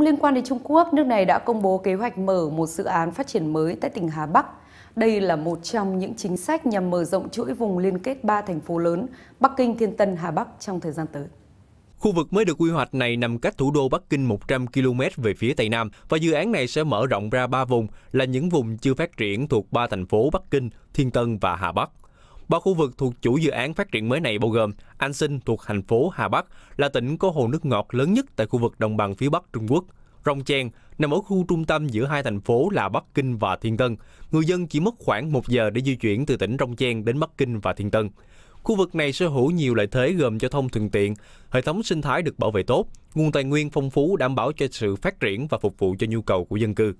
Liên quan đến Trung Quốc, nước này đã công bố kế hoạch mở một dự án phát triển mới tại tỉnh Hà Bắc. Đây là một trong những chính sách nhằm mở rộng chuỗi vùng liên kết ba thành phố lớn Bắc Kinh, Thiên Tân, Hà Bắc trong thời gian tới. Khu vực mới được quy hoạch này nằm cách thủ đô Bắc Kinh 100 km về phía Tây Nam và dự án này sẽ mở rộng ra ba vùng là những vùng chưa phát triển thuộc ba thành phố Bắc Kinh, Thiên Tân và Hà Bắc. Ba khu vực thuộc chủ dự án phát triển mới này bao gồm An Sinh thuộc thành phố Hà Bắc là tỉnh có hồ nước ngọt lớn nhất tại khu vực đồng bằng phía Bắc Trung Quốc. Rong Chen nằm ở khu trung tâm giữa hai thành phố là Bắc Kinh và Thiên Tân. Người dân chỉ mất khoảng 1 giờ để di chuyển từ tỉnh Rong Chen đến Bắc Kinh và Thiên Tân. Khu vực này sở hữu nhiều lợi thế gồm giao thông thuận tiện, hệ thống sinh thái được bảo vệ tốt, nguồn tài nguyên phong phú đảm bảo cho sự phát triển và phục vụ cho nhu cầu của dân cư.